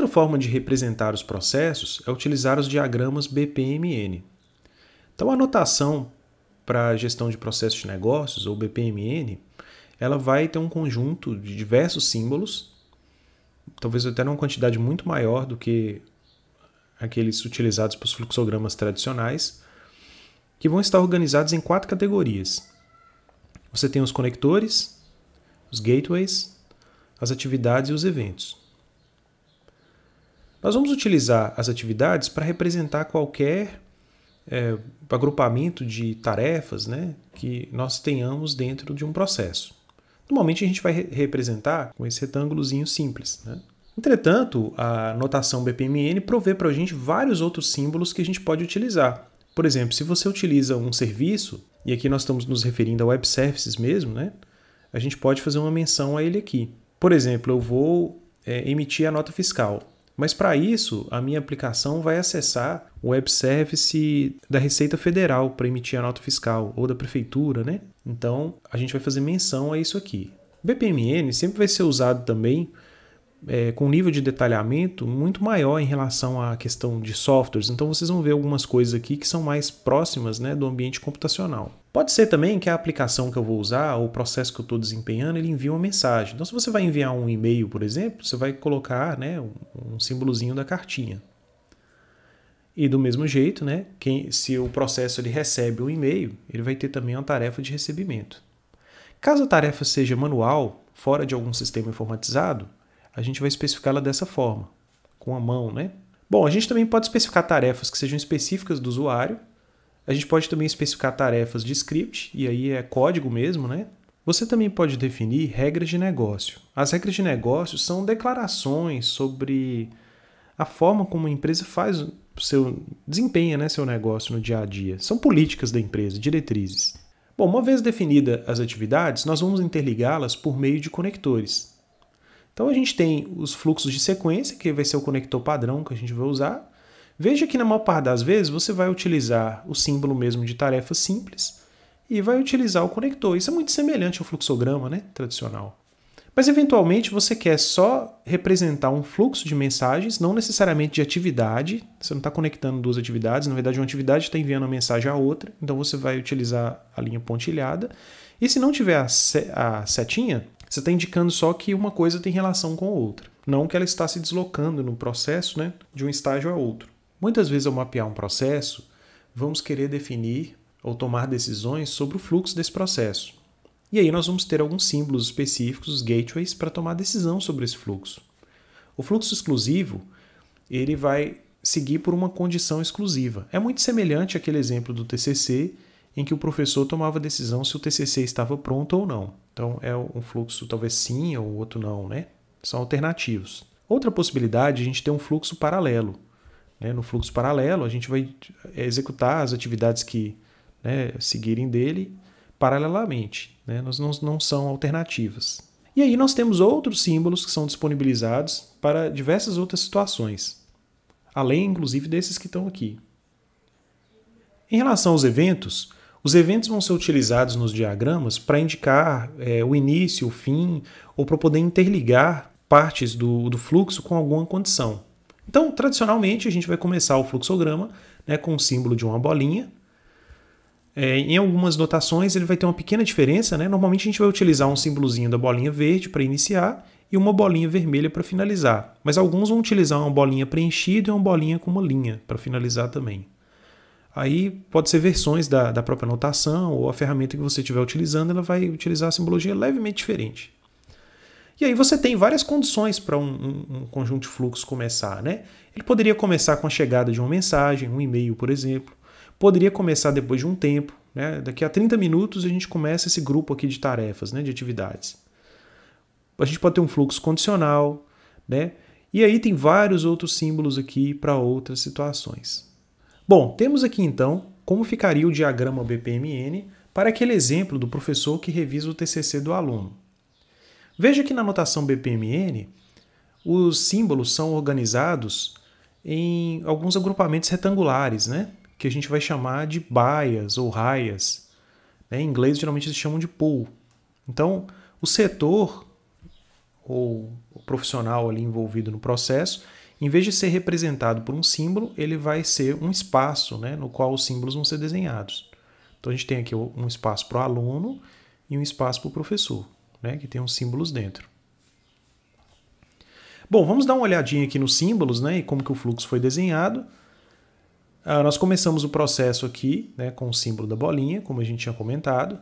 Outra forma de representar os processos é utilizar os diagramas BPMN. Então, a anotação para a gestão de processos de negócios, ou BPMN, ela vai ter um conjunto de diversos símbolos, talvez até numa quantidade muito maior do que aqueles utilizados para os fluxogramas tradicionais, que vão estar organizados em quatro categorias. Você tem os conectores, os gateways, as atividades e os eventos. Nós vamos utilizar as atividades para representar qualquer é, agrupamento de tarefas né, que nós tenhamos dentro de um processo. Normalmente a gente vai re representar com esse retângulozinho simples. Né? Entretanto, a notação BPMN provê para a gente vários outros símbolos que a gente pode utilizar. Por exemplo, se você utiliza um serviço, e aqui nós estamos nos referindo a web services mesmo, né? a gente pode fazer uma menção a ele aqui. Por exemplo, eu vou é, emitir a nota fiscal. Mas para isso, a minha aplicação vai acessar o web service da Receita Federal para emitir a nota fiscal ou da prefeitura, né? Então, a gente vai fazer menção a isso aqui. BPMN sempre vai ser usado também é, com um nível de detalhamento muito maior em relação à questão de softwares. Então vocês vão ver algumas coisas aqui que são mais próximas né, do ambiente computacional. Pode ser também que a aplicação que eu vou usar, ou o processo que eu estou desempenhando, ele envie uma mensagem. Então, se você vai enviar um e-mail, por exemplo, você vai colocar né, um, símbolozinho da cartinha. E do mesmo jeito, né, quem, se o processo ele recebe um e-mail, ele vai ter também uma tarefa de recebimento. Caso a tarefa seja manual, fora de algum sistema informatizado, a gente vai especificá-la dessa forma, com a mão, né? Bom, a gente também pode especificar tarefas que sejam específicas do usuário. A gente pode também especificar tarefas de script, e aí é código mesmo, né? Você também pode definir regras de negócio. As regras de negócio são declarações sobre a forma como a empresa faz seu desempenha, né, seu negócio no dia a dia. São políticas da empresa, diretrizes. Bom, uma vez definidas as atividades, nós vamos interligá-las por meio de conectores. Então a gente tem os fluxos de sequência, que vai ser o conector padrão que a gente vai usar. Veja que na maior parte das vezes você vai utilizar o símbolo mesmo de tarefa simples e vai utilizar o conector. Isso é muito semelhante ao fluxograma né, tradicional. Mas eventualmente você quer só representar um fluxo de mensagens, não necessariamente de atividade. Você não está conectando duas atividades, na verdade, uma atividade está enviando uma mensagem à outra, então você vai utilizar a linha pontilhada. E se não tiver a setinha, você está indicando só que uma coisa tem relação com outra, não que ela está se deslocando no processo né, de um estágio a outro. Muitas vezes, ao mapear um processo, vamos querer definir ou tomar decisões sobre o fluxo desse processo. E aí nós vamos ter alguns símbolos específicos, os gateways, para tomar decisão sobre esse fluxo. O fluxo exclusivo ele vai seguir por uma condição exclusiva. É muito semelhante àquele exemplo do TCC, em que o professor tomava decisão se o TCC estava pronto ou não. Então é um fluxo talvez sim ou outro não, né? São alternativos. Outra possibilidade é a gente ter um fluxo paralelo. Né? No fluxo paralelo, a gente vai executar as atividades que né, seguirem dele paralelamente. Né? Nós não, não são alternativas. E aí nós temos outros símbolos que são disponibilizados para diversas outras situações, além inclusive desses que estão aqui. Em relação aos eventos, os eventos vão ser utilizados nos diagramas para indicar é, o início, o fim, ou para poder interligar partes do, do fluxo com alguma condição. Então, tradicionalmente, a gente vai começar o fluxograma né, com o símbolo de uma bolinha. É, em algumas notações, ele vai ter uma pequena diferença. Né? Normalmente, a gente vai utilizar um símbolozinho da bolinha verde para iniciar e uma bolinha vermelha para finalizar. Mas alguns vão utilizar uma bolinha preenchida e uma bolinha com uma linha para finalizar também. Aí pode ser versões da, da própria notação ou a ferramenta que você estiver utilizando, ela vai utilizar a simbologia levemente diferente. E aí você tem várias condições para um, um, um, conjunto de fluxo começar, né? Ele poderia começar com a chegada de uma mensagem, um e-mail, por exemplo. Poderia começar depois de um tempo, né? Daqui a 30 minutos a gente começa esse grupo aqui de tarefas, né? De atividades. A gente pode ter um fluxo condicional, né? E aí tem vários outros símbolos aqui para outras situações. Bom, temos aqui então como ficaria o diagrama BPMN para aquele exemplo do professor que revisa o TCC do aluno. Veja que na notação BPMN, os símbolos são organizados em alguns agrupamentos retangulares, né? que a gente vai chamar de baias ou raias. Né? Em inglês, geralmente eles chamam de pool. Então, o setor ou o profissional ali envolvido no processo, em vez de ser representado por um símbolo, ele vai ser um espaço né, no qual os símbolos vão ser desenhados. Então a gente tem aqui um espaço para o aluno e um espaço para o professor, né, que tem uns símbolos dentro. Bom, vamos dar uma olhadinha aqui nos símbolos né, e como que o fluxo foi desenhado. Ah, nós começamos o processo aqui né, com o símbolo da bolinha, como a gente tinha comentado.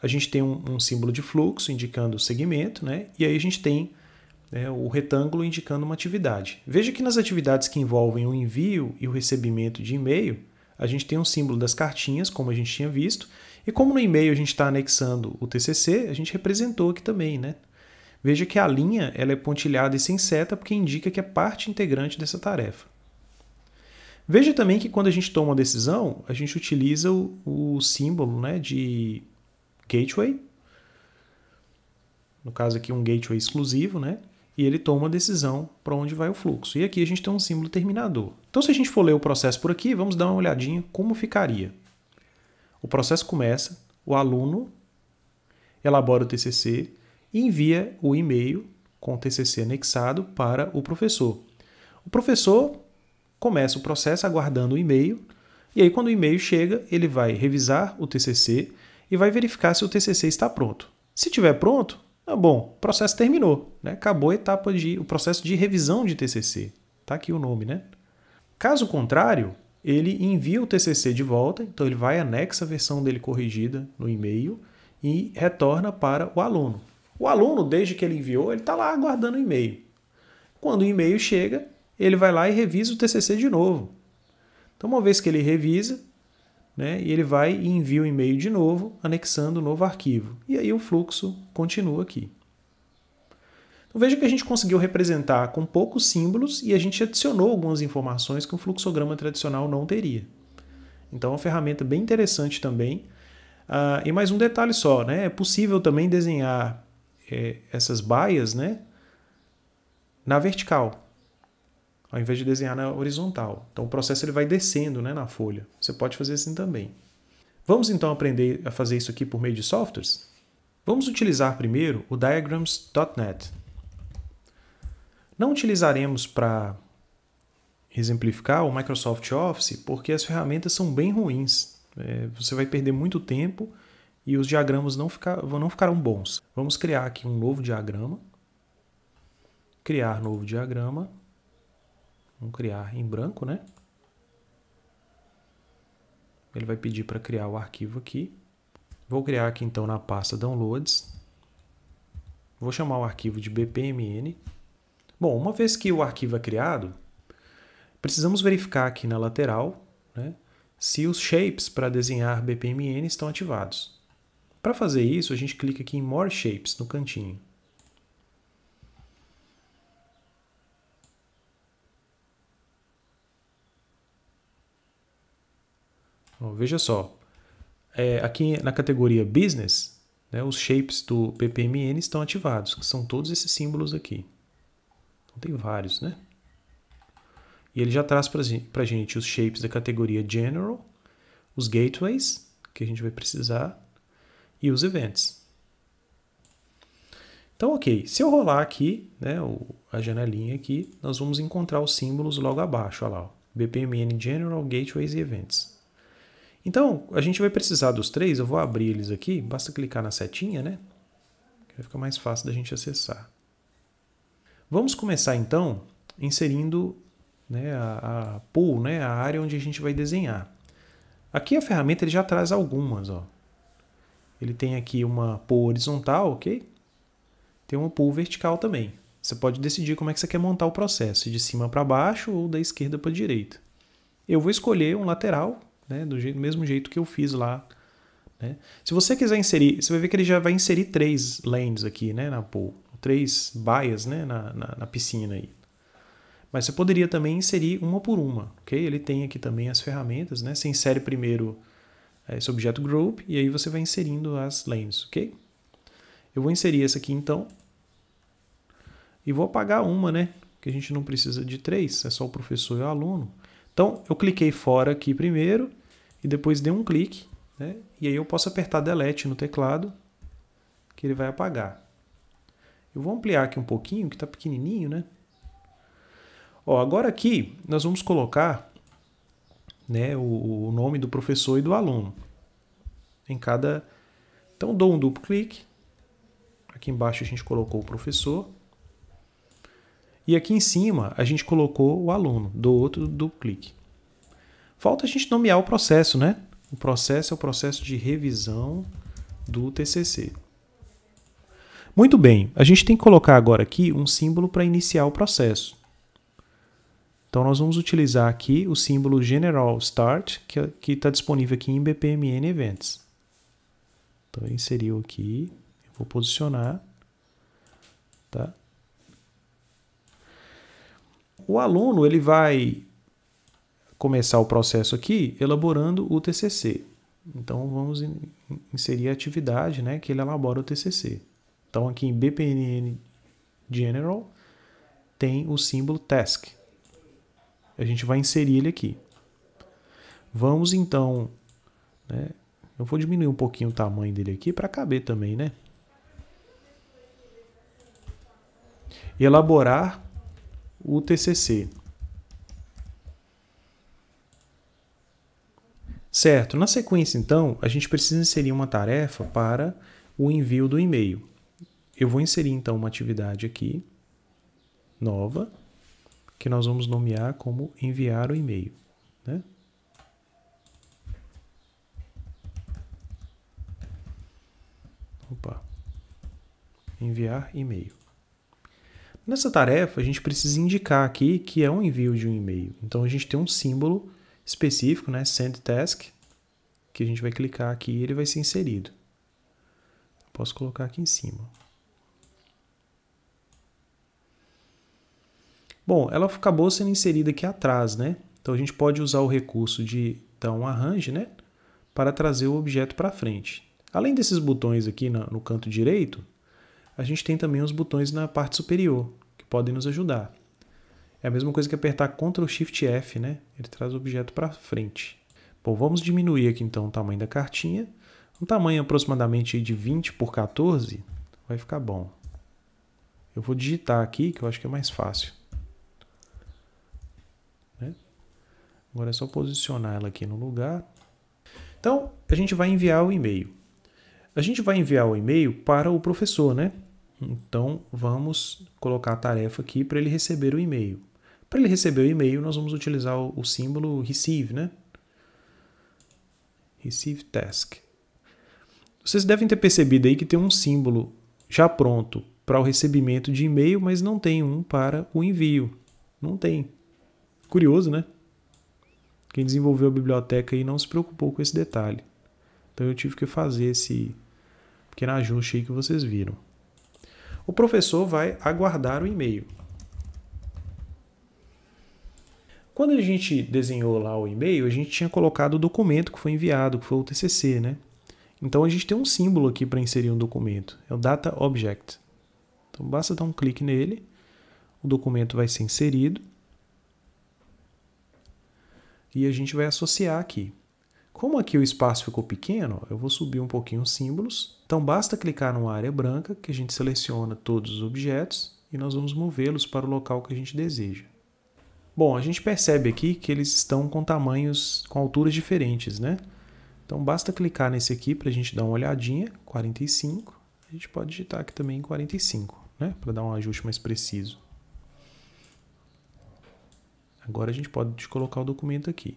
A gente tem um, um símbolo de fluxo indicando o segmento, né, e aí a gente tem né, o retângulo indicando uma atividade. Veja que nas atividades que envolvem o envio e o recebimento de e-mail, a gente tem um símbolo das cartinhas, como a gente tinha visto, e como no e-mail a gente está anexando o TCC, a gente representou aqui também. Né? Veja que a linha ela é pontilhada e sem seta, porque indica que é parte integrante dessa tarefa. Veja também que quando a gente toma uma decisão, a gente utiliza o, o símbolo né, de gateway, no caso aqui um gateway exclusivo, né? e ele toma a decisão para onde vai o fluxo. E aqui a gente tem um símbolo terminador. Então, se a gente for ler o processo por aqui, vamos dar uma olhadinha como ficaria. O processo começa, o aluno elabora o TCC e envia o e-mail com o TCC anexado para o professor. O professor começa o processo aguardando o e-mail, e aí quando o e-mail chega, ele vai revisar o TCC e vai verificar se o TCC está pronto. Se estiver pronto, ah, bom, o processo terminou, né? acabou a etapa de o processo de revisão de TCC. Está aqui o nome, né? Caso contrário, ele envia o TCC de volta, então ele vai anexa a versão dele corrigida no e-mail e retorna para o aluno. O aluno, desde que ele enviou, ele está lá aguardando o e-mail. Quando o e-mail chega, ele vai lá e revisa o TCC de novo. Então, uma vez que ele revisa, né? e ele vai e envia o e-mail de novo, anexando o um novo arquivo. E aí o fluxo continua aqui. Então veja que a gente conseguiu representar com poucos símbolos e a gente adicionou algumas informações que um fluxograma tradicional não teria. Então é uma ferramenta bem interessante também. Ah, e mais um detalhe só, né? é possível também desenhar é, essas baias né? na vertical ao invés de desenhar na horizontal. Então o processo ele vai descendo né, na folha. Você pode fazer assim também. Vamos então aprender a fazer isso aqui por meio de softwares? Vamos utilizar primeiro o diagrams.net. Não utilizaremos para exemplificar o Microsoft Office porque as ferramentas são bem ruins. É, você vai perder muito tempo e os diagramas não, ficar, não ficarão bons. Vamos criar aqui um novo diagrama. Criar novo diagrama. Vamos criar em branco, né? Ele vai pedir para criar o arquivo aqui. Vou criar aqui então na pasta Downloads. Vou chamar o arquivo de BPMN. Bom, uma vez que o arquivo é criado, precisamos verificar aqui na lateral né, se os shapes para desenhar BPMN estão ativados. Para fazer isso, a gente clica aqui em More Shapes no cantinho. veja só, é, aqui na categoria Business, né, os shapes do PPMN estão ativados, que são todos esses símbolos aqui. Então, tem vários, né? E ele já traz para a gente os shapes da categoria General, os Gateways, que a gente vai precisar, e os Events. Então, ok, se eu rolar aqui, né, a janelinha aqui, nós vamos encontrar os símbolos logo abaixo, olha lá, ó, BPMN General, Gateways e Events. Então, a gente vai precisar dos três, eu vou abrir eles aqui, basta clicar na setinha, né? Que fica mais fácil da gente acessar. Vamos começar, então, inserindo né, a, a pool, né, a área onde a gente vai desenhar. Aqui a ferramenta ele já traz algumas. Ó. Ele tem aqui uma pool horizontal, ok? Tem uma pool vertical também. Você pode decidir como é que você quer montar o processo, de cima para baixo ou da esquerda para a direita. Eu vou escolher um lateral, né? Do, jeito, do mesmo jeito que eu fiz lá. Né? Se você quiser inserir, você vai ver que ele já vai inserir três lanes aqui, né? Na pool, três baias, né? Na, na, na piscina aí. Mas você poderia também inserir uma por uma, ok? Ele tem aqui também as ferramentas, né? Você insere primeiro eh, esse objeto group e aí você vai inserindo as lanes, ok? Eu vou inserir essa aqui então e vou apagar uma, né? Que a gente não precisa de três, é só o professor e o aluno. Então eu cliquei fora aqui primeiro e depois dê um clique, né? e aí eu posso apertar delete no teclado, que ele vai apagar. Eu vou ampliar aqui um pouquinho, que está pequenininho, né? Ó, agora aqui nós vamos colocar né, o, o nome do professor e do aluno em cada... Então dou um duplo clique, aqui embaixo a gente colocou o professor, e aqui em cima a gente colocou o aluno, dou outro duplo clique. Falta a gente nomear o processo, né? O processo é o processo de revisão do TCC. Muito bem, a gente tem que colocar agora aqui um símbolo para iniciar o processo. Então, nós vamos utilizar aqui o símbolo General Start, que está disponível aqui em BPMN Events. Então, inseriu aqui, vou posicionar. Tá? O aluno ele vai começar o processo aqui elaborando o TCC. Então, vamos inserir a atividade né, que ele elabora o TCC. Então, aqui em BPNN General, tem o símbolo Task. A gente vai inserir ele aqui. Vamos, então... Né, eu vou diminuir um pouquinho o tamanho dele aqui para caber também, né? Elaborar o TCC. Certo. Na sequência, então, a gente precisa inserir uma tarefa para o envio do e-mail. Eu vou inserir, então, uma atividade aqui, nova, que nós vamos nomear como enviar o e-mail. Né? Opa. Enviar e-mail. Nessa tarefa, a gente precisa indicar aqui que é um envio de um e-mail. Então, a gente tem um símbolo específico, né, send task, que a gente vai clicar aqui e ele vai ser inserido. Posso colocar aqui em cima. Bom, ela acabou sendo inserida aqui atrás, né? Então a gente pode usar o recurso de então arrange, né, para trazer o objeto para frente. Além desses botões aqui no canto direito, a gente tem também os botões na parte superior que podem nos ajudar. É a mesma coisa que apertar Ctrl Shift F, né? Ele traz o objeto para frente. Bom, vamos diminuir aqui então o tamanho da cartinha. Um tamanho aproximadamente de 20 por 14 vai ficar bom. Eu vou digitar aqui, que eu acho que é mais fácil. Né? Agora é só posicionar ela aqui no lugar. Então, a gente vai enviar o e-mail. A gente vai enviar o e-mail para o professor, né? Então, vamos colocar a tarefa aqui para ele receber o e-mail. Para ele receber o e-mail, nós vamos utilizar o, o símbolo receive, né? Receive task. Vocês devem ter percebido aí que tem um símbolo já pronto para o recebimento de e-mail, mas não tem um para o envio. Não tem. Curioso, né? Quem desenvolveu a biblioteca aí não se preocupou com esse detalhe. Então eu tive que fazer esse pequeno ajuste aí que vocês viram. O professor vai aguardar o e-mail. Quando a gente desenhou lá o e-mail, a gente tinha colocado o documento que foi enviado, que foi o TCC, né? Então a gente tem um símbolo aqui para inserir um documento, é o Data Object. Então basta dar um clique nele, o documento vai ser inserido e a gente vai associar aqui. Como aqui o espaço ficou pequeno, eu vou subir um pouquinho os símbolos. Então basta clicar numa área branca que a gente seleciona todos os objetos e nós vamos movê-los para o local que a gente deseja. Bom, a gente percebe aqui que eles estão com tamanhos, com alturas diferentes, né? Então basta clicar nesse aqui para a gente dar uma olhadinha, 45. A gente pode digitar aqui também 45, né? Para dar um ajuste mais preciso. Agora a gente pode colocar o documento aqui.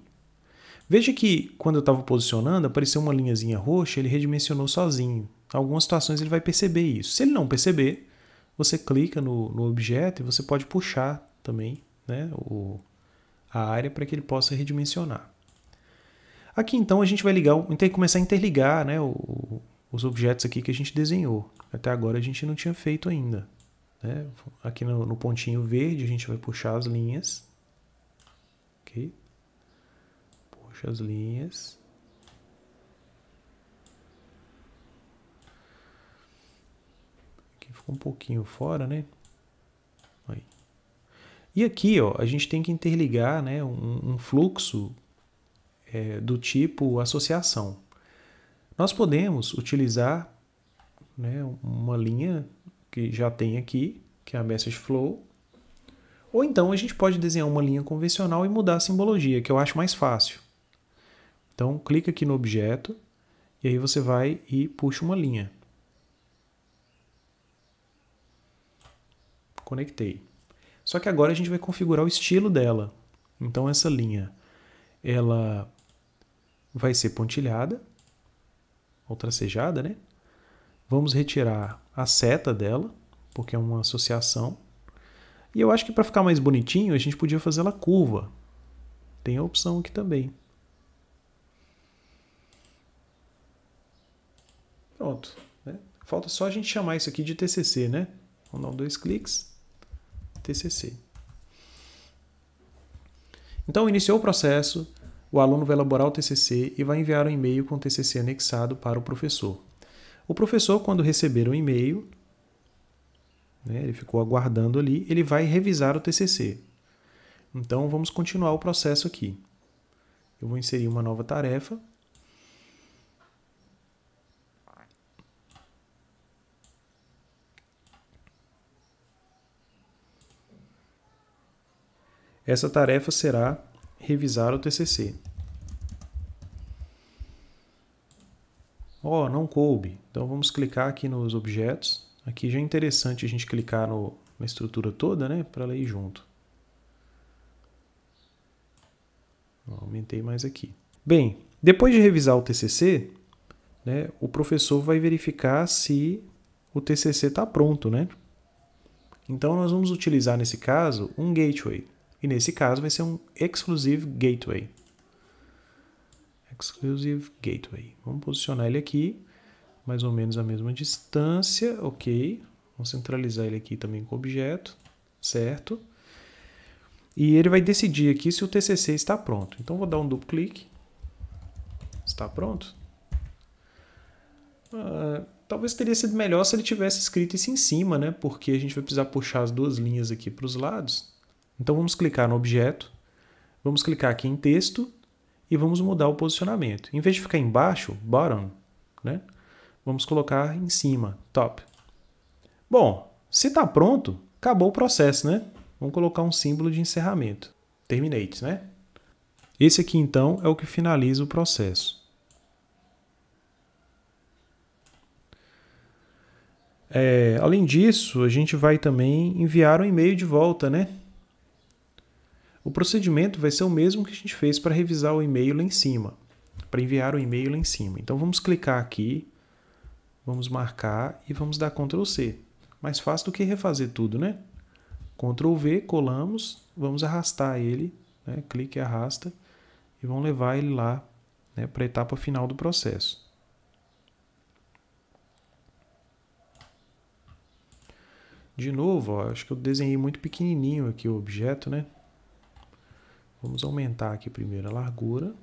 Veja que quando eu estava posicionando, apareceu uma linhazinha roxa, ele redimensionou sozinho. Em algumas situações ele vai perceber isso. Se ele não perceber, você clica no, no objeto e você pode puxar também né, o, a área para que ele possa redimensionar. Aqui então a gente vai ligar, começar a interligar né, o, os objetos aqui que a gente desenhou. Até agora a gente não tinha feito ainda. Né? Aqui no, no pontinho verde a gente vai puxar as linhas. Puxa as linhas. Aqui ficou um pouquinho fora, né? Aí. E aqui ó, a gente tem que interligar né, um, um fluxo é, do tipo associação. Nós podemos utilizar né, uma linha que já tem aqui, que é a message flow, ou então a gente pode desenhar uma linha convencional e mudar a simbologia, que eu acho mais fácil. Então, clica aqui no objeto e aí você vai e puxa uma linha. Conectei. Só que agora a gente vai configurar o estilo dela. Então essa linha ela vai ser pontilhada ou tracejada, né? Vamos retirar a seta dela, porque é uma associação. E eu acho que para ficar mais bonitinho, a gente podia fazer ela curva. Tem a opção aqui também. Pronto. Né? Falta só a gente chamar isso aqui de TCC, né? Vamos dar dois cliques. TCC. Então, iniciou o processo, o aluno vai elaborar o TCC e vai enviar um e-mail com o TCC anexado para o professor. O professor, quando receber o um e-mail, né, ele ficou aguardando ali, ele vai revisar o TCC. Então, vamos continuar o processo aqui. Eu vou inserir uma nova tarefa Essa tarefa será revisar o TCC. Ó, oh, não coube. Então vamos clicar aqui nos objetos. Aqui já é interessante a gente clicar no, na estrutura toda, né, para ler junto. Aumentei mais aqui. Bem, depois de revisar o TCC, né, o professor vai verificar se o TCC está pronto, né? Então nós vamos utilizar nesse caso um gateway. E nesse caso vai ser um Exclusive Gateway. Exclusive Gateway. Vamos posicionar ele aqui, mais ou menos a mesma distância, ok. Vamos centralizar ele aqui também com o objeto, certo? E ele vai decidir aqui se o TCC está pronto. Então vou dar um duplo clique. Está pronto? Ah, talvez teria sido melhor se ele tivesse escrito isso em cima, né? Porque a gente vai precisar puxar as duas linhas aqui para os lados. Então vamos clicar no objeto, vamos clicar aqui em texto e vamos mudar o posicionamento. Em vez de ficar embaixo, bottom, né? vamos colocar em cima, top. Bom, se está pronto, acabou o processo, né? Vamos colocar um símbolo de encerramento. Terminate, né? Esse aqui, então, é o que finaliza o processo. É, além disso, a gente vai também enviar um e-mail de volta, né? O procedimento vai ser o mesmo que a gente fez para revisar o e-mail lá em cima, para enviar o e-mail lá em cima. Então vamos clicar aqui, vamos marcar e vamos dar Ctrl C. Mais fácil do que refazer tudo, né? Ctrl V, colamos, vamos arrastar ele, né? clique e arrasta, e vamos levar ele lá né? para a etapa final do processo. De novo, ó, acho que eu desenhei muito pequenininho aqui o objeto, né? Vamos aumentar aqui primeiro a largura.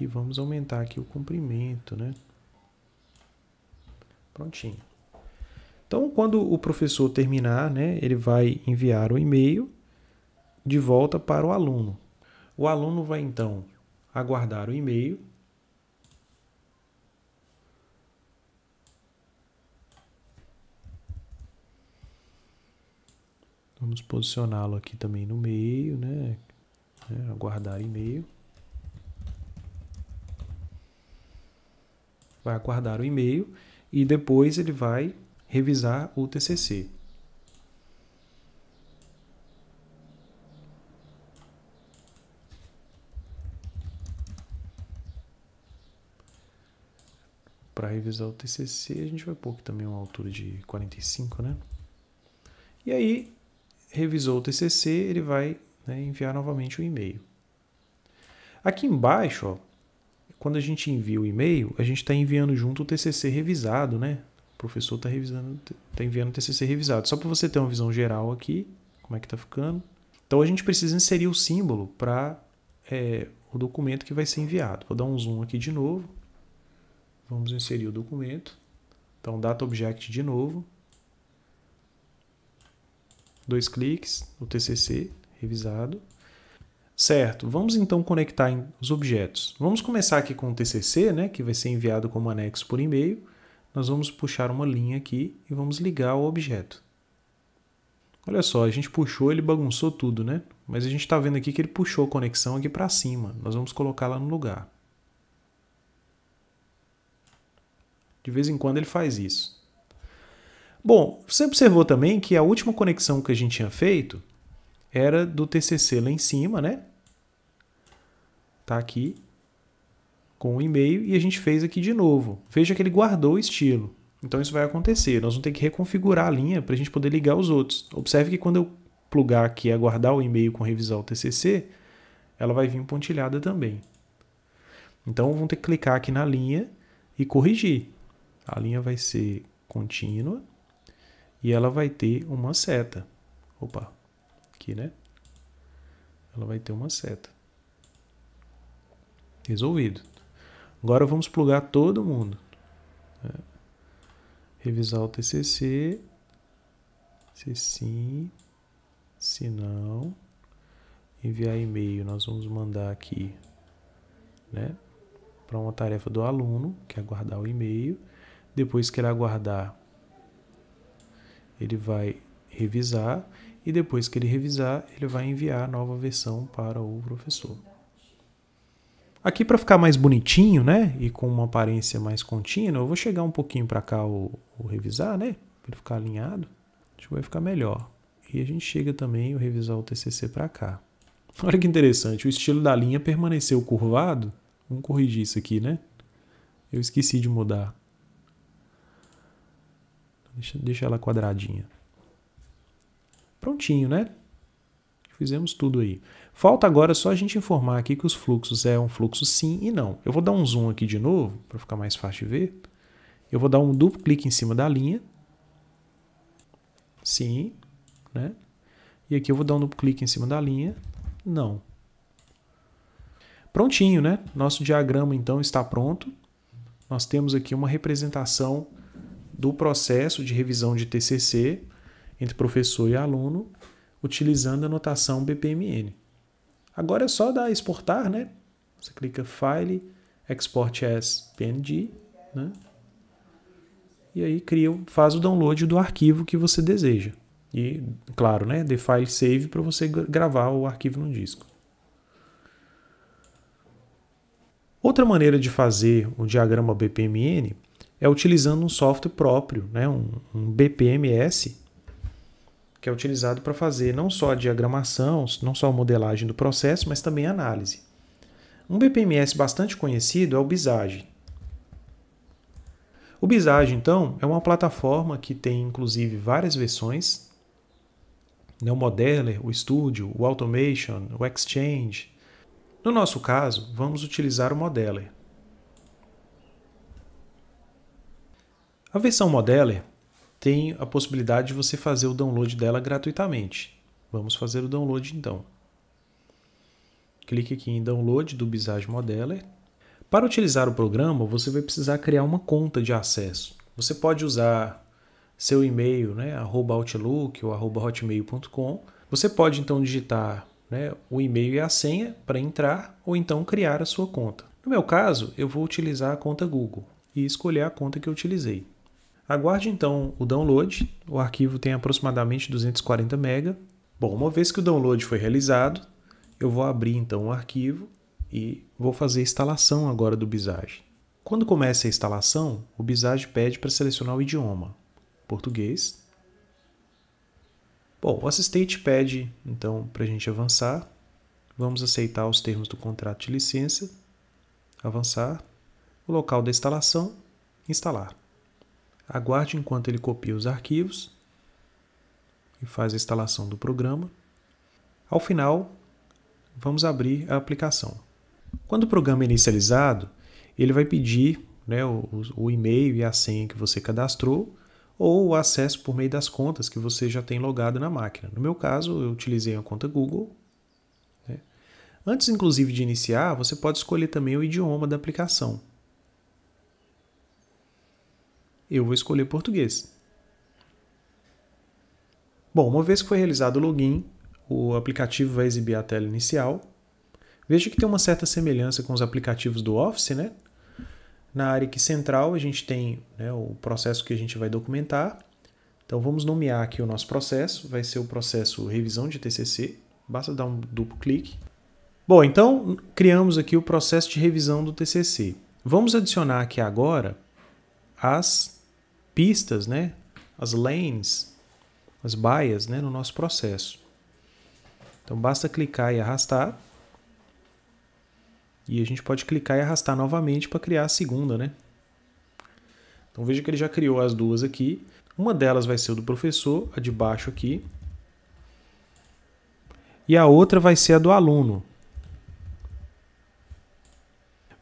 E vamos aumentar aqui o comprimento, né? Prontinho. Então, quando o professor terminar, né, ele vai enviar o e-mail de volta para o aluno. O aluno vai então aguardar o e-mail Vamos posicioná-lo aqui também no meio, né? né? Aguardar e-mail. Vai aguardar o e-mail e depois ele vai revisar o TCC. Para revisar o TCC, a gente vai pôr aqui também uma altura de 45, né? E aí, revisou o TCC, ele vai né, enviar novamente o e-mail. Aqui embaixo, ó, quando a gente envia o e-mail, a gente está enviando junto o TCC revisado, né? O professor está revisando, está enviando o TCC revisado. Só para você ter uma visão geral aqui, como é que está ficando. Então a gente precisa inserir o símbolo para é, o documento que vai ser enviado. Vou dar um zoom aqui de novo. Vamos inserir o documento. Então data object de novo dois cliques, o TCC revisado. Certo, vamos então conectar os objetos. Vamos começar aqui com o TCC, né, que vai ser enviado como anexo por e-mail. Nós vamos puxar uma linha aqui e vamos ligar o objeto. Olha só, a gente puxou, ele bagunçou tudo, né? Mas a gente está vendo aqui que ele puxou a conexão aqui para cima. Nós vamos colocá-la no lugar. De vez em quando ele faz isso. Bom, você observou também que a última conexão que a gente tinha feito era do TCC lá em cima, né? Tá aqui com o e-mail e a gente fez aqui de novo. Veja que ele guardou o estilo. Então isso vai acontecer. Nós vamos ter que reconfigurar a linha para a gente poder ligar os outros. Observe que quando eu plugar aqui e aguardar o e-mail com revisar o TCC, ela vai vir pontilhada também. Então vamos ter que clicar aqui na linha e corrigir. A linha vai ser contínua e ela vai ter uma seta. Opa, aqui, né? Ela vai ter uma seta. Resolvido. Agora vamos plugar todo mundo. É. Revisar o TCC. Se sim, se não, enviar e-mail. Nós vamos mandar aqui, né? Para uma tarefa do aluno, que é aguardar o e-mail. Depois que ele aguardar ele vai revisar e depois que ele revisar, ele vai enviar a nova versão para o professor. Aqui para ficar mais bonitinho, né, e com uma aparência mais contínua, eu vou chegar um pouquinho para cá o, o, revisar, né, para ele ficar alinhado. Acho que vai ficar melhor. E a gente chega também o revisar o TCC para cá. Olha que interessante, o estilo da linha permaneceu curvado. Vamos corrigir isso aqui, né? Eu esqueci de mudar. Deixa, deixa ela quadradinha. Prontinho, né? Fizemos tudo aí. Falta agora só a gente informar aqui que os fluxos é um fluxo sim e não. Eu vou dar um zoom aqui de novo, para ficar mais fácil de ver. Eu vou dar um duplo clique em cima da linha. Sim, né? E aqui eu vou dar um duplo clique em cima da linha. Não. Prontinho, né? Nosso diagrama, então, está pronto. Nós temos aqui uma representação do processo de revisão de TCC entre professor e aluno, utilizando a notação BPMN. Agora é só dar exportar, né? Você clica File, Export as PNG, né? E aí cria, faz o download do arquivo que você deseja. E, claro, né, the file save para você gravar o arquivo no disco. Outra maneira de fazer o diagrama BPMN é utilizando um software próprio, né? um, um BPMS, que é utilizado para fazer não só a diagramação, não só a modelagem do processo, mas também a análise. Um BPMS bastante conhecido é o Bizage. O Bizage, então, é uma plataforma que tem inclusive várias versões, né? o Modeler, o Studio, o Automation, o Exchange. No nosso caso, vamos utilizar o Modeler. A versão Modeler tem a possibilidade de você fazer o download dela gratuitamente. Vamos fazer o download então. Clique aqui em Download do Bizage Modeler. Para utilizar o programa, você vai precisar criar uma conta de acesso. Você pode usar seu e-mail, né, outlook ou hotmail.com. Você pode então digitar né, o e-mail e a senha para entrar ou então criar a sua conta. No meu caso, eu vou utilizar a conta Google e escolher a conta que eu utilizei. Aguarde então o download, o arquivo tem aproximadamente 240 MB. Bom, uma vez que o download foi realizado, eu vou abrir então o arquivo e vou fazer a instalação agora do Visage. Quando começa a instalação, o Visage pede para selecionar o idioma, português. Bom, o assistente pede então para a gente avançar. Vamos aceitar os termos do contrato de licença, avançar, o local da instalação, instalar. Aguarde enquanto ele copia os arquivos e faz a instalação do programa. Ao final, vamos abrir a aplicação. Quando o programa é inicializado, ele vai pedir né, o, o e-mail e a senha que você cadastrou ou o acesso por meio das contas que você já tem logado na máquina. No meu caso, eu utilizei a conta Google. Né? Antes, inclusive, de iniciar, você pode escolher também o idioma da aplicação eu vou escolher português. Bom, uma vez que foi realizado o login, o aplicativo vai exibir a tela inicial. Veja que tem uma certa semelhança com os aplicativos do Office, né? Na área aqui central, a gente tem né, o processo que a gente vai documentar. Então, vamos nomear aqui o nosso processo. Vai ser o processo revisão de TCC. Basta dar um duplo clique. Bom, então, criamos aqui o processo de revisão do TCC. Vamos adicionar aqui agora as pistas, né? as lanes, as baias né? no nosso processo. Então basta clicar e arrastar. E a gente pode clicar e arrastar novamente para criar a segunda. Né? Então veja que ele já criou as duas aqui. Uma delas vai ser o do professor, a de baixo aqui. E a outra vai ser a do aluno.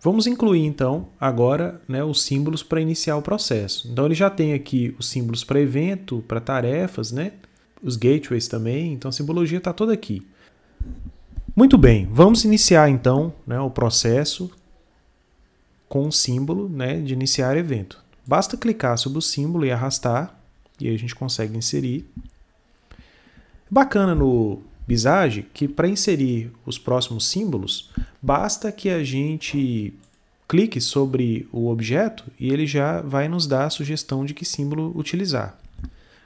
Vamos incluir então agora né, os símbolos para iniciar o processo. Então ele já tem aqui os símbolos para evento, para tarefas, né? os gateways também, então a simbologia está toda aqui. Muito bem, vamos iniciar então né, o processo com o símbolo né, de iniciar evento. Basta clicar sobre o símbolo e arrastar, e aí a gente consegue inserir. Bacana no, Visage que para inserir os próximos símbolos, basta que a gente clique sobre o objeto e ele já vai nos dar a sugestão de que símbolo utilizar.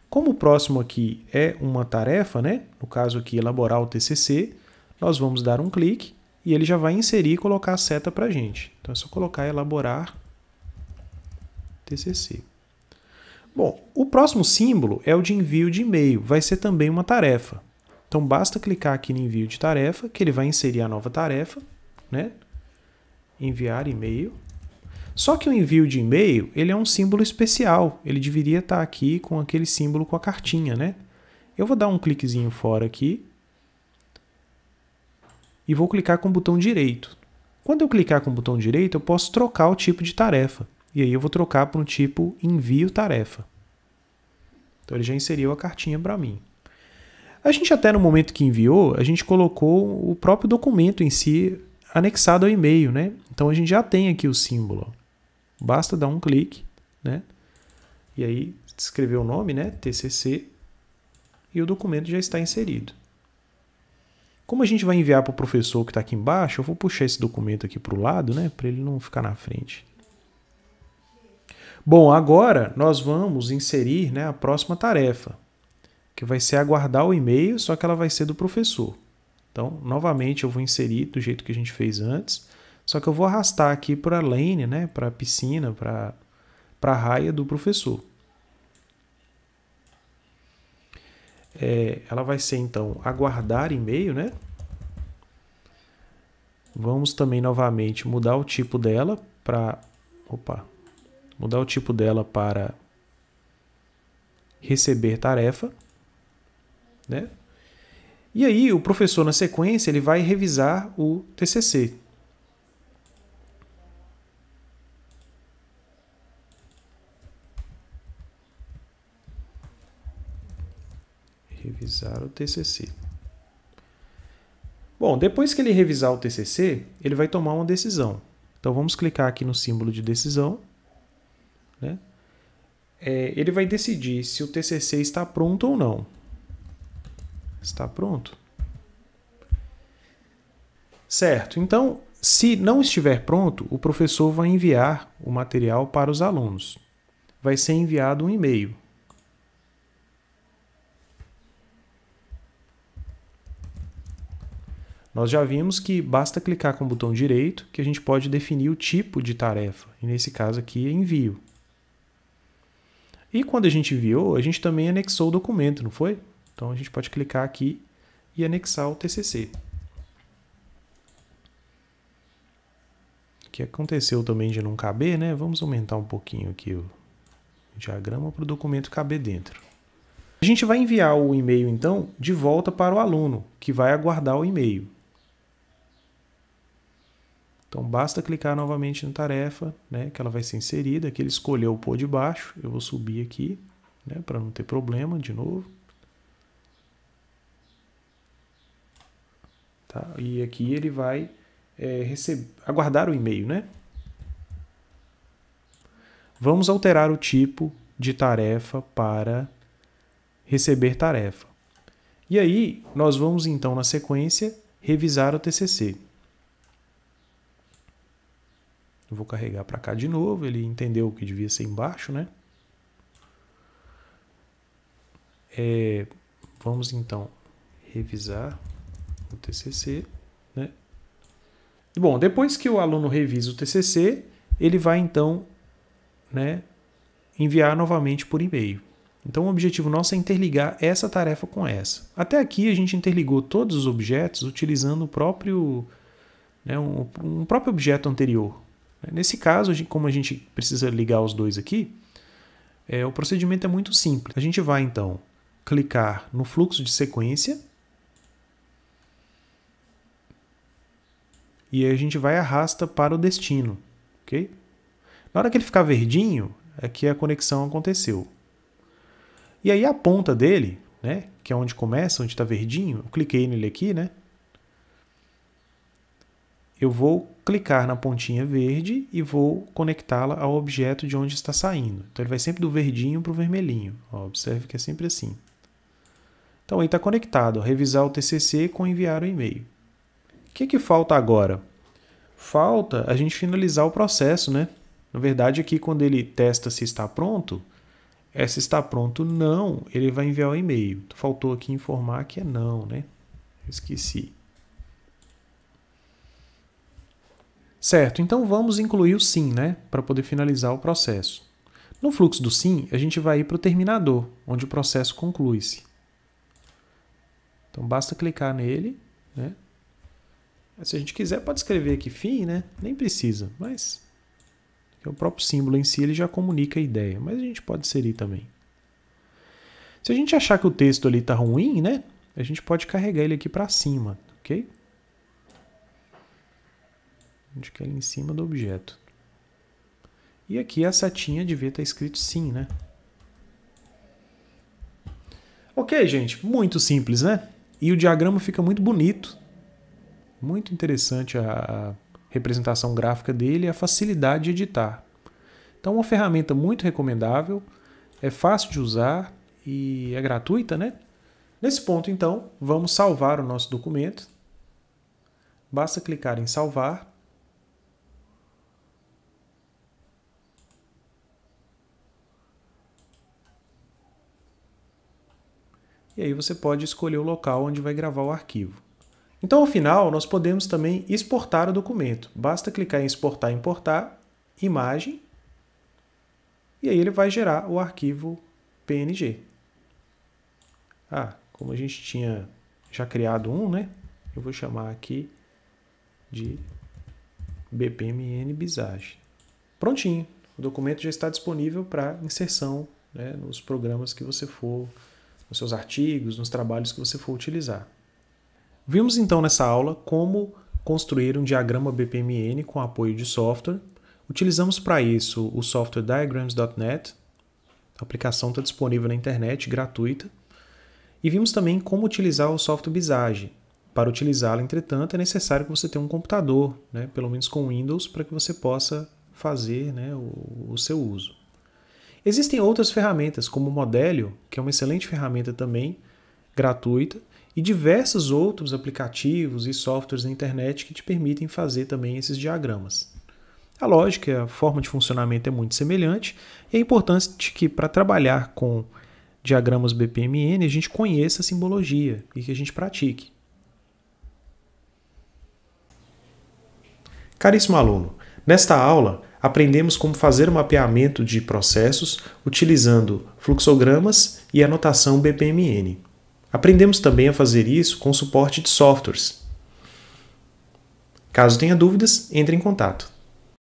Como o próximo aqui é uma tarefa, né? no caso aqui elaborar o TCC, nós vamos dar um clique e ele já vai inserir e colocar a seta para a gente. Então é só colocar elaborar TCC. Bom, o próximo símbolo é o de envio de e-mail, vai ser também uma tarefa. Então basta clicar aqui no envio de tarefa, que ele vai inserir a nova tarefa, né? Enviar e-mail. Só que o envio de e-mail, ele é um símbolo especial. Ele deveria estar aqui com aquele símbolo com a cartinha, né? Eu vou dar um cliquezinho fora aqui. E vou clicar com o botão direito. Quando eu clicar com o botão direito, eu posso trocar o tipo de tarefa. E aí eu vou trocar para um tipo envio tarefa. Então ele já inseriu a cartinha para mim. A gente até no momento que enviou, a gente colocou o próprio documento em si anexado ao e-mail, né? Então a gente já tem aqui o símbolo. Basta dar um clique, né? E aí escrever o nome, né? TCC e o documento já está inserido. Como a gente vai enviar para o professor que está aqui embaixo, eu vou puxar esse documento aqui para o lado, né? Para ele não ficar na frente. Bom, agora nós vamos inserir né, a próxima tarefa que vai ser aguardar o e-mail, só que ela vai ser do professor. Então, novamente, eu vou inserir do jeito que a gente fez antes, só que eu vou arrastar aqui para a lane, né, para a piscina, para a raia do professor. É, ela vai ser, então, aguardar e-mail, né? Vamos também, novamente, mudar o tipo dela para... Opa! Mudar o tipo dela para receber tarefa. Né? E aí o professor, na sequência, ele vai revisar o TCC. Revisar o TCC. Bom, depois que ele revisar o TCC, ele vai tomar uma decisão. Então vamos clicar aqui no símbolo de decisão. Né? É, ele vai decidir se o TCC está pronto ou não. Está pronto? Certo, então, se não estiver pronto, o professor vai enviar o material para os alunos. Vai ser enviado um e-mail. Nós já vimos que basta clicar com o botão direito que a gente pode definir o tipo de tarefa, e nesse caso aqui é envio. E quando a gente enviou, a gente também anexou o documento, não foi? Então a gente pode clicar aqui e anexar o TCC. O que aconteceu também de não caber, né? Vamos aumentar um pouquinho aqui o diagrama para o documento caber dentro. A gente vai enviar o e-mail então de volta para o aluno, que vai aguardar o e-mail. Então basta clicar novamente na tarefa, né, que ela vai ser inserida, que ele escolheu o pôr de baixo, eu vou subir aqui, né, para não ter problema de novo. Tá? E aqui ele vai é, receber, aguardar o e-mail. Né? Vamos alterar o tipo de tarefa para receber tarefa. E aí, nós vamos então, na sequência, revisar o TCC. vou carregar para cá de novo, ele entendeu o que devia ser embaixo, né? É, vamos então revisar o TCC, né? Bom, depois que o aluno revisa o TCC, ele vai então, né, enviar novamente por e-mail. Então, o objetivo nosso é interligar essa tarefa com essa. Até aqui, a gente interligou todos os objetos utilizando o próprio, né, um, um, próprio objeto anterior. Nesse caso, como a gente precisa ligar os dois aqui, é, o procedimento é muito simples. A gente vai, então, clicar no fluxo de sequência e a gente vai e arrasta para o destino, ok? Na hora que ele ficar verdinho, é que a conexão aconteceu. E aí a ponta dele, né, que é onde começa, onde está verdinho, eu cliquei nele aqui, né? Eu vou clicar na pontinha verde e vou conectá-la ao objeto de onde está saindo. Então ele vai sempre do verdinho para o vermelhinho. Ó, observe que é sempre assim. Então aí está conectado, revisar o TCC com enviar o e-mail. O que, que falta agora? Falta a gente finalizar o processo, né? Na verdade, aqui quando ele testa se está pronto, é se está pronto não, ele vai enviar o um e-mail. Faltou aqui informar que é não, né? Esqueci. Certo, então vamos incluir o sim, né? Para poder finalizar o processo. No fluxo do sim, a gente vai ir para o terminador, onde o processo conclui-se. Então basta clicar nele, né? Se a gente quiser, pode escrever aqui fim, né? Nem precisa, mas é o próprio símbolo em si ele já comunica a ideia, mas a gente pode inserir também. Se a gente achar que o texto ali está ruim, né? A gente pode carregar ele aqui para cima, ok? A gente quer ele em cima do objeto. E aqui a setinha devia estar tá escrito sim, né? Ok, gente, muito simples, né? E o diagrama fica muito bonito muito interessante a representação gráfica dele e a facilidade de editar. Então, uma ferramenta muito recomendável, é fácil de usar e é gratuita, né? Nesse ponto, então, vamos salvar o nosso documento. Basta clicar em salvar. E aí você pode escolher o local onde vai gravar o arquivo. Então, ao final, nós podemos também exportar o documento. Basta clicar em exportar importar, imagem, e aí ele vai gerar o arquivo PNG. Ah, como a gente tinha já criado um, né? Eu vou chamar aqui de BPMN Visage. Prontinho, o documento já está disponível para inserção né, nos programas que você for, nos seus artigos, nos trabalhos que você for utilizar. Vimos então nessa aula como construir um diagrama BPMN com apoio de software. Utilizamos para isso o software diagrams.net. A aplicação está disponível na internet, gratuita. E vimos também como utilizar o software Visage. Para utilizá-lo, entretanto, é necessário que você tenha um computador, né, pelo menos com Windows, para que você possa fazer né, o, o seu uso. Existem outras ferramentas, como o Modelio, que é uma excelente ferramenta também, gratuita, e diversos outros aplicativos e softwares na internet que te permitem fazer também esses diagramas. A lógica, a forma de funcionamento é muito semelhante e é importante que para trabalhar com diagramas BPMN a gente conheça a simbologia e que a gente pratique. Caríssimo aluno, nesta aula aprendemos como fazer o mapeamento de processos utilizando fluxogramas e anotação BPMN. Aprendemos também a fazer isso com suporte de softwares. Caso tenha dúvidas, entre em contato.